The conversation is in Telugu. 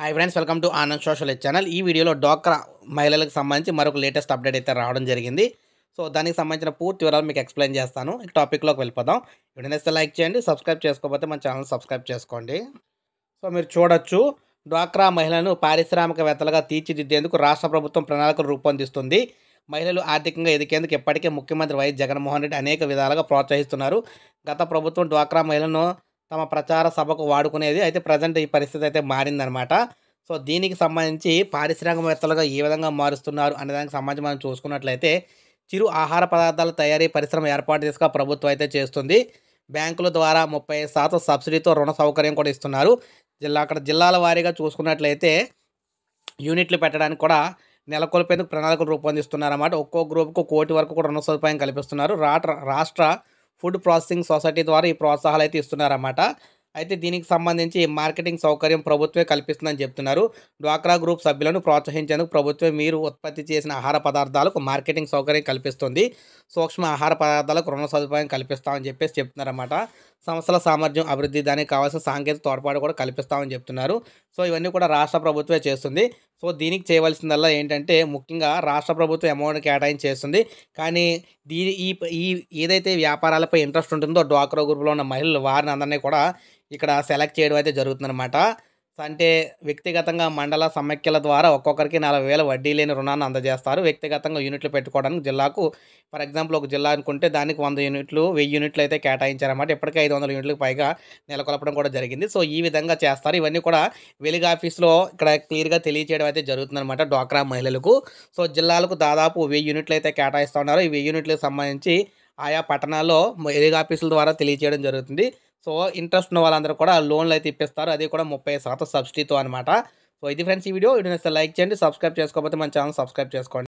hi friends welcome to Anand social channel ఈ వీడియోలో డోక్రా మహిళలకు సంబంధించి మరొక లేటెస్ట్ అప్డేట్ అయితే రావడం జరిగింది సో దానికి సంబంధించిన పూర్తి వివరాలు మీకు ఎక్స్ప్లెయిన్ చేస్తాను ఈ టాపిక్లోకి వెళ్ళిపోదాం వీడియోనేస్తే లైక్ చేయండి సబ్స్క్రైబ్ చేసుకోకపోతే మన ఛానల్ సబ్స్క్రైబ్ చేసుకోండి సో మీరు చూడొచ్చు డ్వాక్రా మహిళలను పారిశ్రామికవేత్తలుగా తీర్చిదిద్దేందుకు రాష్ట్ర ప్రభుత్వం ప్రణాళికలు రూపొందిస్తుంది మహిళలు ఆర్థికంగా ఎదిగేందుకు ఇప్పటికే ముఖ్యమంత్రి వైఎస్ జగన్మోహన్ రెడ్డి అనేక విధాలుగా ప్రోత్సహిస్తున్నారు గత ప్రభుత్వం డ్వాక్రా మహిళలను తమ ప్రచార సభకు వాడుకునేది అయితే ప్రజెంట్ ఈ పరిస్థితి అయితే మారిందనమాట సో దీనికి సంబంధించి పారిశ్రామికవేత్తలుగా ఏ విధంగా మారుస్తున్నారు అనే దానికి సంబంధించి మనం చూసుకున్నట్లయితే చిరు ఆహార పదార్థాల తయారీ పరిశ్రమ ఏర్పాటు చేసుక ప్రభుత్వం అయితే చేస్తుంది బ్యాంకుల ద్వారా ముప్పై శాతం సబ్సిడీతో రుణ సౌకర్యం కూడా ఇస్తున్నారు జిల్లా అక్కడ జిల్లాల వారీగా చూసుకున్నట్లయితే యూనిట్లు పెట్టడానికి కూడా నెలకొల్పేందుకు ప్రణాళికలు రూపొందిస్తున్నారన్నమాట ఒక్కో గ్రూప్కు కోటి వరకు కూడా రుణ సదుపాయం కల్పిస్తున్నారు రాష్ట్ర ఫుడ్ ప్రాసెసింగ్ సొసైటీ ద్వారా ఈ ప్రోత్సాహాలు అయితే ఇస్తున్నారన్నమాట అయితే దీనికి సంబంధించి మార్కెటింగ్ సౌకర్యం ప్రభుత్వమే కల్పిస్తుందని చెప్తున్నారు డ్వాక్రా గ్రూప్ సభ్యులను ప్రోత్సహించేందుకు ప్రభుత్వం మీరు ఉత్పత్తి చేసిన ఆహార పదార్థాలకు మార్కెటింగ్ సౌకర్యం కల్పిస్తుంది సూక్ష్మ ఆహార పదార్థాలకు రుణ సదుపాయం కల్పిస్తామని చెప్పేసి చెప్తున్నారన్నమాట సంస్థల సామర్థ్యం అభివృద్ధి దానికి కావాల్సిన సాంకేతిక తోడ్పాటు కూడా కల్పిస్తామని చెప్తున్నారు సో ఇవన్నీ కూడా రాష్ట్ర ప్రభుత్వమే చేస్తుంది సో దీనికి చేయవలసిందల్లా ఏంటంటే ముఖ్యంగా రాష్ట్ర ప్రభుత్వం అమౌంట్ కేటాయించి చేస్తుంది కానీ దీని ఈ ఈ ఏదైతే వ్యాపారాలపై ఇంట్రెస్ట్ ఉంటుందో డ్వాక్రా గ్రూప్లో ఉన్న మహిళలు వారిని అందరినీ కూడా ఇక్కడ సెలెక్ట్ చేయడం అయితే జరుగుతుందన్నమాట అంటే వ్యక్తిగతంగా మండల సమైక్యల ద్వారా ఒక్కొక్కరికి నలభై వేల వడ్డీ లేని రుణాన్ని అందజేస్తారు వ్యక్తిగతంగా యూనిట్లు పెట్టుకోవడానికి జిల్లాకు ఫర్ ఎగ్జాంపుల్ ఒక జిల్లా అనుకుంటే దానికి వంద యూనిట్లు వెయ్యి యూనిట్లు అయితే కేటాయించారన్నమాట ఇప్పటికే ఐదు వందల యూనిట్లకు పైగా నెలకొల్పడం కూడా జరిగింది సో ఈ విధంగా చేస్తారు ఇవన్నీ కూడా వెలుగు ఆఫీస్లో ఇక్కడ క్లియర్గా తెలియచేయడం అయితే జరుగుతుందన్నమాట డ్వాక్రా మహిళలకు సో జిల్లాలకు దాదాపు వెయ్యి యూనిట్లు అయితే కేటాయిస్తూ ఉన్నారు ఈ వెయ్యి యూనిట్లకు సంబంధించి ఆయా పట్టణాల్లో వెలుగు ఆఫీసుల ద్వారా తెలియచేయడం జరుగుతుంది సో ఇంట్రెస్ట్ ఉన్న వాళ్ళందరూ కూడా లోన్లు అయితే ఇప్పిస్తారు అది కూడా ముప్పై శాతం సబ్సిడీతో అనమాట సో ఇది ఫ్రెండ్స్ ఈ వీడియో వీడియో లైక్ చేయండి సబ్స్క్రైబ్ చేసుకోకపోతే మన ఛానల్ సబ్స్క్రైబ్ చేసుకోండి